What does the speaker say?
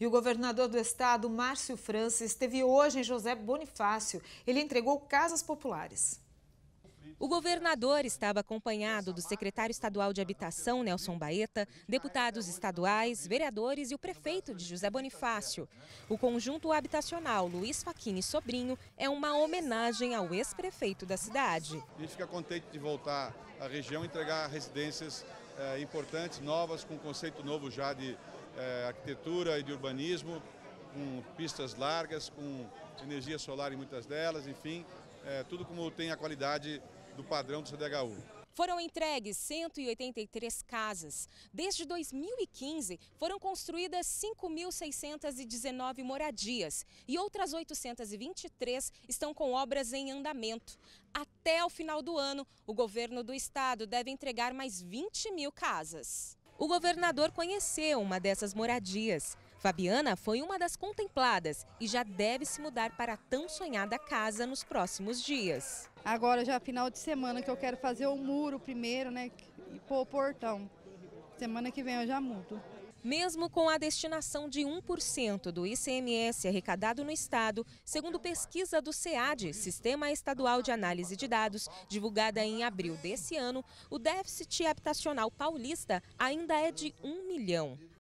E o governador do estado, Márcio França, esteve hoje em José Bonifácio. Ele entregou casas populares. O governador estava acompanhado do secretário estadual de Habitação, Nelson Baeta, deputados estaduais, vereadores e o prefeito de José Bonifácio. O conjunto habitacional Luiz Faquini Sobrinho é uma homenagem ao ex-prefeito da cidade. A gente fica contente de voltar à região e entregar residências é, importantes, novas, com conceito novo já de é, arquitetura e de urbanismo, com pistas largas, com energia solar em muitas delas, enfim, é, tudo como tem a qualidade do padrão do CDHU. Foram entregues 183 casas. Desde 2015, foram construídas 5.619 moradias e outras 823 estão com obras em andamento. Até o final do ano, o governo do estado deve entregar mais 20 mil casas. O governador conheceu uma dessas moradias. Fabiana foi uma das contempladas e já deve se mudar para a tão sonhada casa nos próximos dias. Agora já é final de semana que eu quero fazer o muro primeiro, né? E pôr o portão. Semana que vem eu já mudo. Mesmo com a destinação de 1% do ICMS arrecadado no Estado, segundo pesquisa do SEAD, Sistema Estadual de Análise de Dados, divulgada em abril desse ano, o déficit habitacional paulista ainda é de 1 milhão.